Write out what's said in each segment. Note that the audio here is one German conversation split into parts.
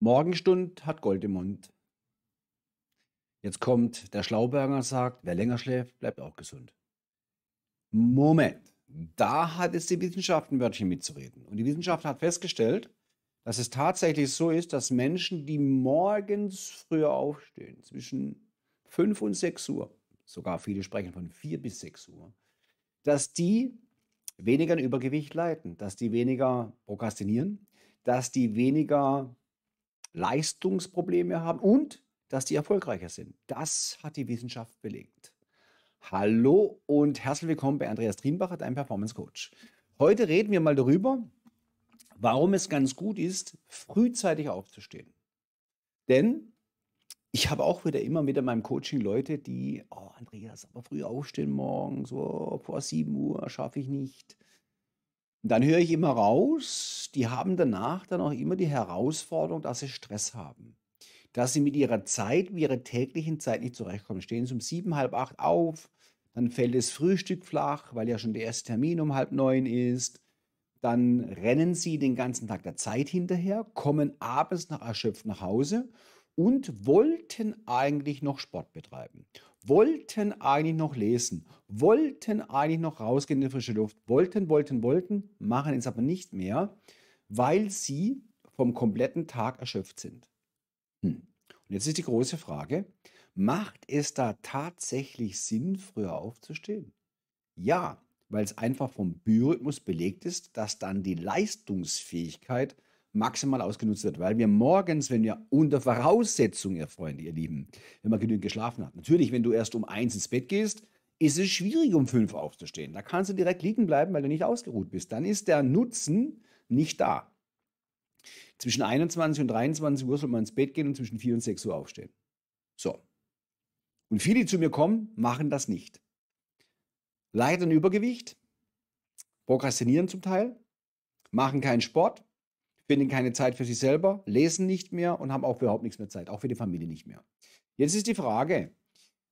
Morgenstund hat Gold im Mund. Jetzt kommt der Schlauberger sagt, wer länger schläft, bleibt auch gesund. Moment, da hat es die Wissenschaft ein Wörtchen mitzureden. Und die Wissenschaft hat festgestellt, dass es tatsächlich so ist, dass Menschen, die morgens früher aufstehen, zwischen 5 und 6 Uhr, sogar viele sprechen von 4 bis 6 Uhr, dass die weniger an Übergewicht leiden, dass die weniger prokrastinieren, dass die weniger Leistungsprobleme haben und dass die erfolgreicher sind. Das hat die Wissenschaft belegt. Hallo und herzlich willkommen bei Andreas Trienbacher, deinem Performance Coach. Heute reden wir mal darüber, warum es ganz gut ist, frühzeitig aufzustehen. Denn ich habe auch wieder immer wieder in meinem Coaching Leute, die, oh Andreas, aber früh aufstehen morgen, so oh, vor 7 Uhr schaffe ich nicht. Und dann höre ich immer raus, die haben danach dann auch immer die Herausforderung, dass sie Stress haben. Dass sie mit ihrer Zeit, mit ihrer täglichen Zeit nicht zurechtkommen. Stehen sie um sieben, halb acht auf, dann fällt das Frühstück flach, weil ja schon der erste Termin um halb neun ist. Dann rennen sie den ganzen Tag der Zeit hinterher, kommen abends nach erschöpft nach Hause und wollten eigentlich noch Sport betreiben, wollten eigentlich noch lesen, wollten eigentlich noch rausgehen in die frische Luft, wollten, wollten, wollten, machen es aber nicht mehr, weil sie vom kompletten Tag erschöpft sind. Hm. Und jetzt ist die große Frage, macht es da tatsächlich Sinn, früher aufzustehen? Ja, weil es einfach vom Biorhythmus belegt ist, dass dann die Leistungsfähigkeit maximal ausgenutzt wird, weil wir morgens, wenn wir unter Voraussetzung, ihr Freunde, ihr Lieben, wenn man genügend geschlafen hat, natürlich, wenn du erst um eins ins Bett gehst, ist es schwierig, um fünf aufzustehen. Da kannst du direkt liegen bleiben, weil du nicht ausgeruht bist. Dann ist der Nutzen nicht da. Zwischen 21 und 23 Uhr soll man ins Bett gehen und zwischen 4 und 6 Uhr aufstehen. So. Und viele, die zu mir kommen, machen das nicht. Leiden Übergewicht, prokrastinieren zum Teil, machen keinen Sport, finden keine Zeit für sich selber, lesen nicht mehr und haben auch überhaupt nichts mehr Zeit, auch für die Familie nicht mehr. Jetzt ist die Frage,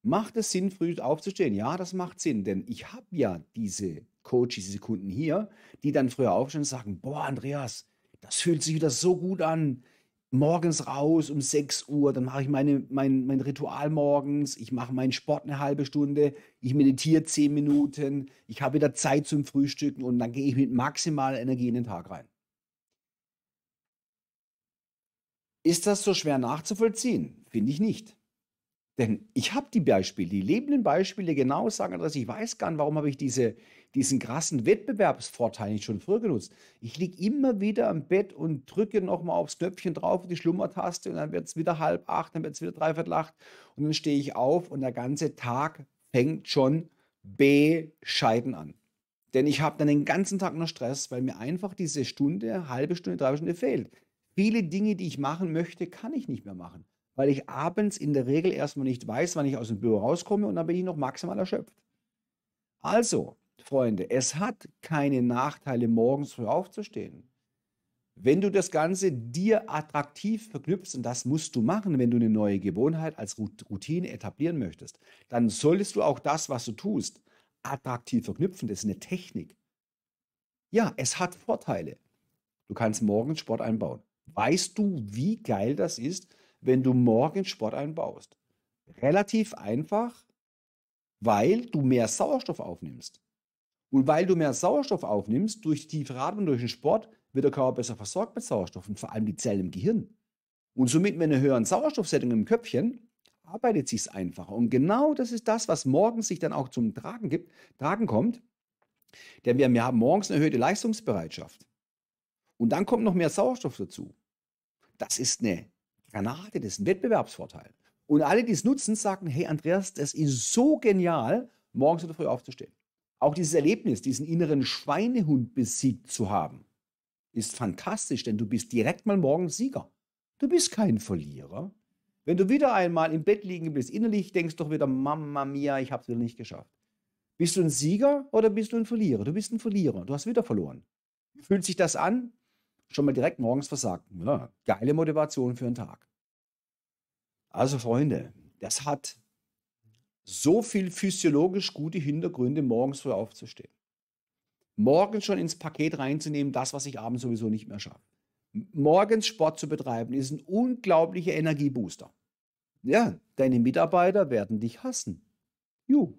macht es Sinn, früh aufzustehen? Ja, das macht Sinn, denn ich habe ja diese Coaches, diese Kunden hier, die dann früher aufstehen und sagen, boah, Andreas, das fühlt sich wieder so gut an. Morgens raus um 6 Uhr, dann mache ich meine, mein, mein Ritual morgens, ich mache meinen Sport eine halbe Stunde, ich meditiere 10 Minuten, ich habe wieder Zeit zum Frühstücken und dann gehe ich mit maximaler Energie in den Tag rein. Ist das so schwer nachzuvollziehen? Finde ich nicht. Denn ich habe die Beispiele, die lebenden Beispiele genau sagen, dass ich weiß gar nicht, warum habe ich diese, diesen krassen Wettbewerbsvorteil nicht schon früher genutzt. Ich liege immer wieder am Bett und drücke nochmal aufs Knöpfchen drauf, die Schlummertaste und dann wird es wieder halb acht, dann wird es wieder dreiviertel acht und dann stehe ich auf und der ganze Tag fängt schon bescheiden an. Denn ich habe dann den ganzen Tag noch Stress, weil mir einfach diese Stunde, halbe Stunde, dreiviertel Stunde fehlt viele Dinge, die ich machen möchte, kann ich nicht mehr machen, weil ich abends in der Regel erstmal nicht weiß, wann ich aus dem Büro rauskomme und dann bin ich noch maximal erschöpft. Also, Freunde, es hat keine Nachteile, morgens früh aufzustehen. Wenn du das Ganze dir attraktiv verknüpfst, und das musst du machen, wenn du eine neue Gewohnheit als Routine etablieren möchtest, dann solltest du auch das, was du tust, attraktiv verknüpfen. Das ist eine Technik. Ja, es hat Vorteile. Du kannst morgens Sport einbauen. Weißt du, wie geil das ist, wenn du morgen Sport einbaust? Relativ einfach, weil du mehr Sauerstoff aufnimmst. Und weil du mehr Sauerstoff aufnimmst, durch die Atmung, durch den Sport, wird der Körper besser versorgt mit Sauerstoff und vor allem die Zellen im Gehirn. Und somit mit einer höheren Sauerstoffsättigung im Köpfchen arbeitet sich's einfacher. Und genau das ist das, was morgens sich dann auch zum Tragen gibt, Tragen kommt. Denn wir haben morgens eine erhöhte Leistungsbereitschaft. Und dann kommt noch mehr Sauerstoff dazu. Das ist eine Granate, das ist ein Wettbewerbsvorteil. Und alle, die es nutzen, sagen, hey Andreas, das ist so genial, morgens oder früh aufzustehen. Auch dieses Erlebnis, diesen inneren Schweinehund besiegt zu haben, ist fantastisch, denn du bist direkt mal morgens Sieger. Du bist kein Verlierer. Wenn du wieder einmal im Bett liegen bist, innerlich denkst du doch wieder, Mama mia, ich habe es wieder nicht geschafft. Bist du ein Sieger oder bist du ein Verlierer? Du bist ein Verlierer. Du hast wieder verloren. Fühlt sich das an? schon mal direkt morgens versagt. Ja, geile Motivation für einen Tag. Also Freunde, das hat so viel physiologisch gute Hintergründe, morgens früh aufzustehen. Morgens schon ins Paket reinzunehmen, das, was ich abends sowieso nicht mehr schaffe. Morgens Sport zu betreiben, ist ein unglaublicher Energiebooster. Ja, deine Mitarbeiter werden dich hassen. Ju.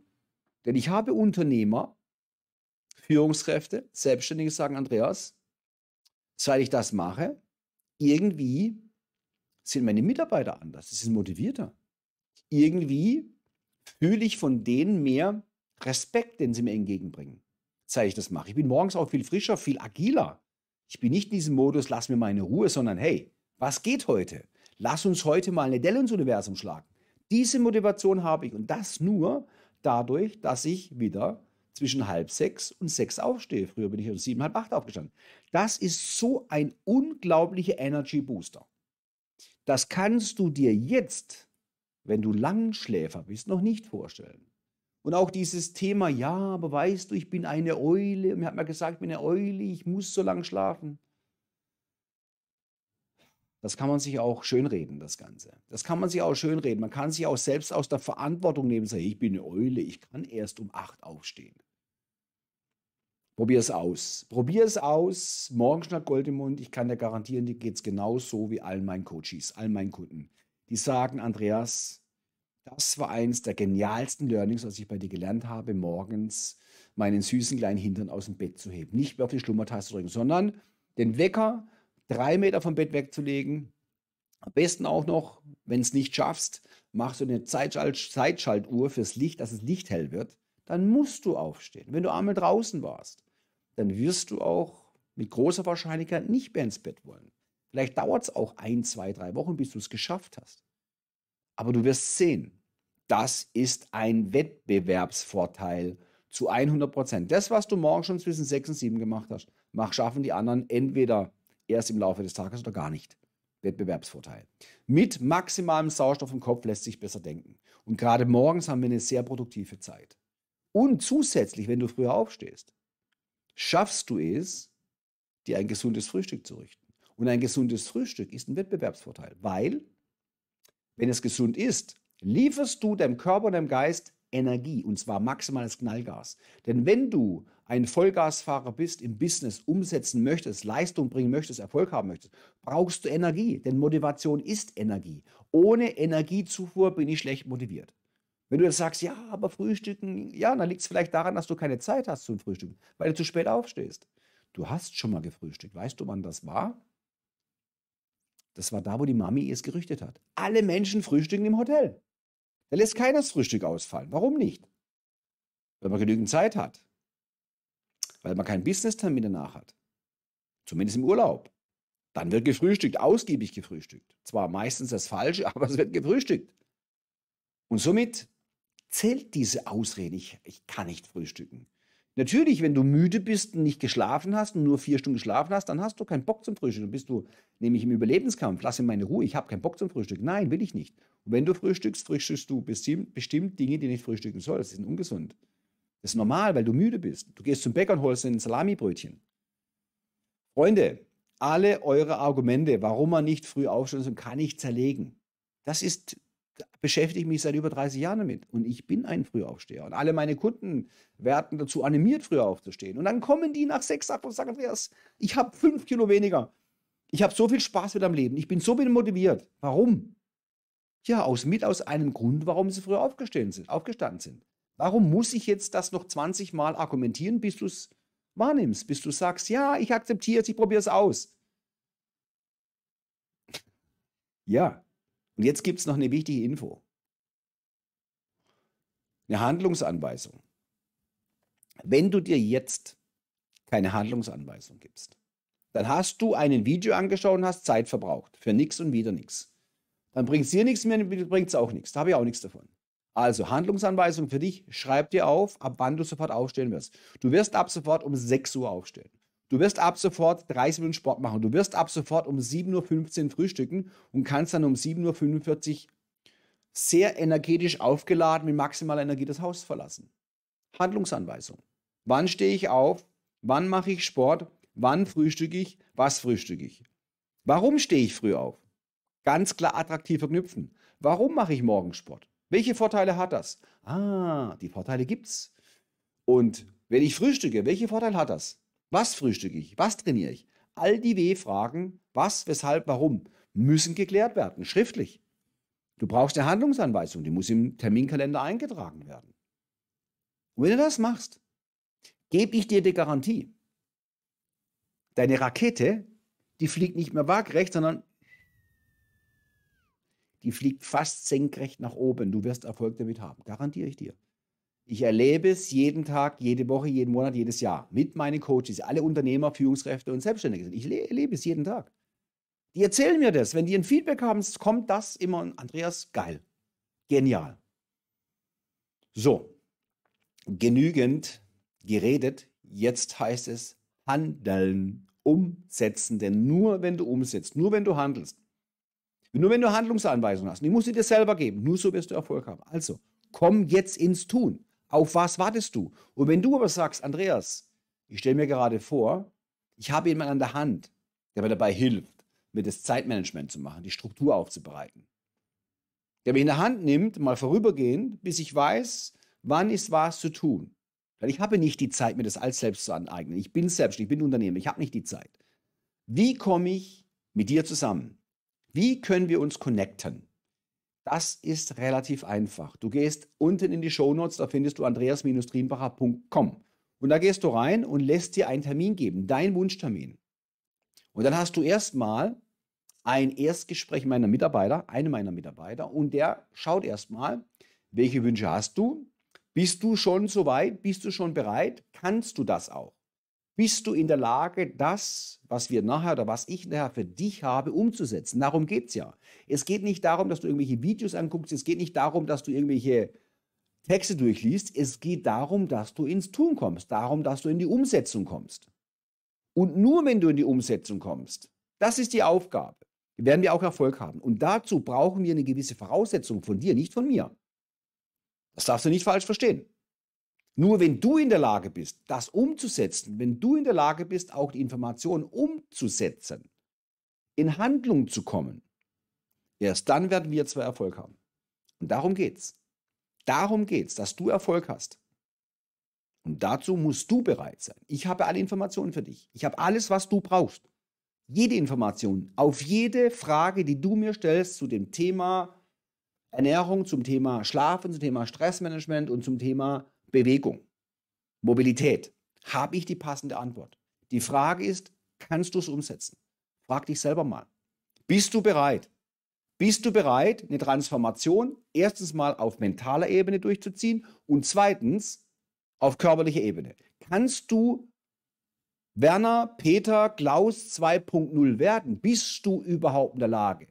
Denn ich habe Unternehmer, Führungskräfte, Selbstständige sagen, Andreas, seit ich das mache, irgendwie sind meine Mitarbeiter anders, sie sind motivierter. Irgendwie fühle ich von denen mehr Respekt, den sie mir entgegenbringen, seit ich das mache. Ich bin morgens auch viel frischer, viel agiler. Ich bin nicht in diesem Modus, lass mir meine Ruhe, sondern hey, was geht heute? Lass uns heute mal eine Delle ins Universum schlagen. Diese Motivation habe ich und das nur dadurch, dass ich wieder zwischen halb sechs und sechs aufstehe. Früher bin ich um sieben, halb acht aufgestanden. Das ist so ein unglaublicher Energy Booster. Das kannst du dir jetzt, wenn du Langschläfer bist, noch nicht vorstellen. Und auch dieses Thema, ja, aber weißt du, ich bin eine Eule. Mir hat man gesagt, ich bin eine Eule, ich muss so lang schlafen. Das kann man sich auch schönreden, das Ganze. Das kann man sich auch schönreden. Man kann sich auch selbst aus der Verantwortung nehmen und sagen, ich bin eine Eule, ich kann erst um acht aufstehen. Probier es aus. Probier es aus. Morgen Morgenstadt Gold im Mund. Ich kann dir garantieren, dir geht es genauso wie allen meinen Coaches, allen meinen Kunden. Die sagen, Andreas, das war eines der genialsten Learnings, was ich bei dir gelernt habe, morgens meinen süßen kleinen Hintern aus dem Bett zu heben. Nicht mehr auf die Schlummertaste drücken, sondern den Wecker drei Meter vom Bett wegzulegen. Am besten auch noch, wenn es nicht schaffst, machst du eine Zeitschalt Zeitschaltuhr fürs Licht, dass es hell wird dann musst du aufstehen. Wenn du einmal draußen warst, dann wirst du auch mit großer Wahrscheinlichkeit nicht mehr ins Bett wollen. Vielleicht dauert es auch ein, zwei, drei Wochen, bis du es geschafft hast. Aber du wirst sehen, das ist ein Wettbewerbsvorteil zu 100 Prozent. Das, was du morgen schon zwischen sechs und sieben gemacht hast, mach, schaffen die anderen entweder erst im Laufe des Tages oder gar nicht. Wettbewerbsvorteil. Mit maximalem Sauerstoff im Kopf lässt sich besser denken. Und gerade morgens haben wir eine sehr produktive Zeit. Und zusätzlich, wenn du früher aufstehst, schaffst du es, dir ein gesundes Frühstück zu richten. Und ein gesundes Frühstück ist ein Wettbewerbsvorteil, weil, wenn es gesund ist, lieferst du deinem Körper und deinem Geist Energie und zwar maximales Knallgas. Denn wenn du ein Vollgasfahrer bist, im Business umsetzen möchtest, Leistung bringen möchtest, Erfolg haben möchtest, brauchst du Energie, denn Motivation ist Energie. Ohne Energiezufuhr bin ich schlecht motiviert. Wenn du jetzt sagst, ja, aber Frühstücken, ja, dann liegt es vielleicht daran, dass du keine Zeit hast zum Frühstücken, weil du zu spät aufstehst. Du hast schon mal gefrühstückt. Weißt du, wann das war? Das war da, wo die Mami es gerüchtet hat. Alle Menschen frühstücken im Hotel. Da lässt keiner das Frühstück ausfallen. Warum nicht? Weil man genügend Zeit hat. Weil man keinen Business-Termin danach hat. Zumindest im Urlaub. Dann wird gefrühstückt, ausgiebig gefrühstückt. Zwar meistens das Falsche, aber es wird gefrühstückt. Und somit zählt diese Ausrede, ich, ich kann nicht frühstücken. Natürlich, wenn du müde bist und nicht geschlafen hast und nur vier Stunden geschlafen hast, dann hast du keinen Bock zum Frühstück. Dann bist du nämlich im Überlebenskampf. Lass in meine Ruhe, ich habe keinen Bock zum Frühstück. Nein, will ich nicht. Und wenn du frühstückst, frühstückst du bestimmt, Dinge, die nicht frühstücken sollst. Die sind ungesund. Das ist normal, weil du müde bist. Du gehst zum Bäcker und holst ein Salamibrötchen. Freunde, alle eure Argumente, warum man nicht früh aufstehen soll, kann ich zerlegen. Das ist beschäftige ich mich seit über 30 Jahren damit und ich bin ein Frühaufsteher. Und alle meine Kunden werden dazu animiert, früher aufzustehen. Und dann kommen die nach sechs Wochen und sagen, Andreas, ich habe fünf Kilo weniger. Ich habe so viel Spaß mit am Leben. Ich bin so viel motiviert. Warum? Ja, aus mit aus einem Grund, warum sie früher aufgestanden sind. Aufgestanden sind. Warum muss ich jetzt das noch 20 Mal argumentieren, bis du es wahrnimmst, bis du sagst, ja, ich akzeptiere es, ich probiere es aus. Ja, und jetzt gibt es noch eine wichtige Info. Eine Handlungsanweisung. Wenn du dir jetzt keine Handlungsanweisung gibst, dann hast du ein Video angeschaut und hast Zeit verbraucht. Für nichts und wieder nichts. Dann bringt es dir nichts mehr, bringt es auch nichts. Da habe ich auch nichts davon. Also Handlungsanweisung für dich, schreib dir auf, ab wann du sofort aufstehen wirst. Du wirst ab sofort um 6 Uhr aufstehen. Du wirst ab sofort 30 Minuten Sport machen. Du wirst ab sofort um 7.15 Uhr frühstücken und kannst dann um 7.45 Uhr sehr energetisch aufgeladen mit maximaler Energie das Haus verlassen. Handlungsanweisung. Wann stehe ich auf? Wann mache ich Sport? Wann frühstücke ich? Was frühstücke ich? Warum stehe ich früh auf? Ganz klar attraktiv verknüpfen. Warum mache ich morgen Sport? Welche Vorteile hat das? Ah, die Vorteile gibt's. Und wenn ich frühstücke, welche Vorteile hat das? Was frühstücke ich? Was trainiere ich? All die W-Fragen, was, weshalb, warum, müssen geklärt werden, schriftlich. Du brauchst eine Handlungsanweisung, die muss im Terminkalender eingetragen werden. Und wenn du das machst, gebe ich dir die Garantie. Deine Rakete, die fliegt nicht mehr waagrecht, sondern die fliegt fast senkrecht nach oben. Du wirst Erfolg damit haben, garantiere ich dir. Ich erlebe es jeden Tag, jede Woche, jeden Monat, jedes Jahr mit meinen Coaches, alle Unternehmer, Führungskräfte und Selbstständige sind. Ich erlebe es jeden Tag. Die erzählen mir das. Wenn die ein Feedback haben, kommt das immer. Andreas, geil. Genial. So, genügend geredet. Jetzt heißt es handeln, umsetzen. Denn nur wenn du umsetzt, nur wenn du handelst, nur wenn du Handlungsanweisungen hast, die musst du dir selber geben, nur so wirst du Erfolg haben. Also, komm jetzt ins Tun. Auf was wartest du? Und wenn du aber sagst, Andreas, ich stelle mir gerade vor, ich habe jemanden an der Hand, der mir dabei hilft, mir das Zeitmanagement zu machen, die Struktur aufzubereiten. Der mich in der Hand nimmt, mal vorübergehend, bis ich weiß, wann ist was zu tun. Weil ich habe nicht die Zeit, mir das alles selbst zu aneignen. Ich bin selbst, ich bin Unternehmer, ich habe nicht die Zeit. Wie komme ich mit dir zusammen? Wie können wir uns connecten? Das ist relativ einfach. Du gehst unten in die Shownotes, da findest du andreas-trienbacher.com. Und da gehst du rein und lässt dir einen Termin geben, deinen Wunschtermin. Und dann hast du erstmal ein Erstgespräch meiner Mitarbeiter, einem meiner Mitarbeiter, und der schaut erstmal, welche Wünsche hast du? Bist du schon soweit? Bist du schon bereit? Kannst du das auch? bist du in der Lage, das, was wir nachher oder was ich nachher für dich habe, umzusetzen? Darum geht es ja. Es geht nicht darum, dass du irgendwelche Videos anguckst, es geht nicht darum, dass du irgendwelche Texte durchliest, es geht darum, dass du ins Tun kommst, darum, dass du in die Umsetzung kommst. Und nur wenn du in die Umsetzung kommst, das ist die Aufgabe, werden wir auch Erfolg haben. Und dazu brauchen wir eine gewisse Voraussetzung von dir, nicht von mir. Das darfst du nicht falsch verstehen. Nur wenn du in der Lage bist, das umzusetzen, wenn du in der Lage bist, auch die Informationen umzusetzen, in Handlung zu kommen, erst dann werden wir zwar Erfolg haben. Und darum geht's. Darum geht's, dass du Erfolg hast. Und dazu musst du bereit sein. Ich habe alle Informationen für dich. Ich habe alles, was du brauchst. Jede Information auf jede Frage, die du mir stellst zu dem Thema Ernährung, zum Thema Schlafen, zum Thema Stressmanagement und zum Thema Bewegung, Mobilität. Habe ich die passende Antwort? Die Frage ist, kannst du es umsetzen? Frag dich selber mal. Bist du bereit? Bist du bereit, eine Transformation erstens mal auf mentaler Ebene durchzuziehen und zweitens auf körperlicher Ebene? Kannst du Werner, Peter, Klaus 2.0 werden? Bist du überhaupt in der Lage?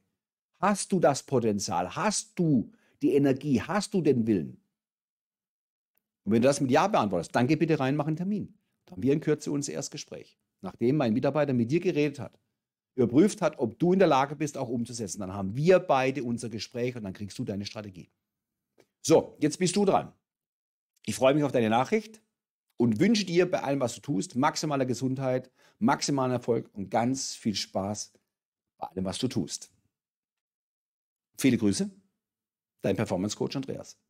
Hast du das Potenzial? Hast du die Energie? Hast du den Willen? Und wenn du das mit Ja beantwortest, dann geh bitte rein, mach einen Termin. Dann haben wir in Kürze unser Erstgespräch. Nachdem mein Mitarbeiter mit dir geredet hat, überprüft hat, ob du in der Lage bist, auch umzusetzen, dann haben wir beide unser Gespräch und dann kriegst du deine Strategie. So, jetzt bist du dran. Ich freue mich auf deine Nachricht und wünsche dir bei allem, was du tust, maximale Gesundheit, maximalen Erfolg und ganz viel Spaß bei allem, was du tust. Viele Grüße, dein Performance Coach Andreas.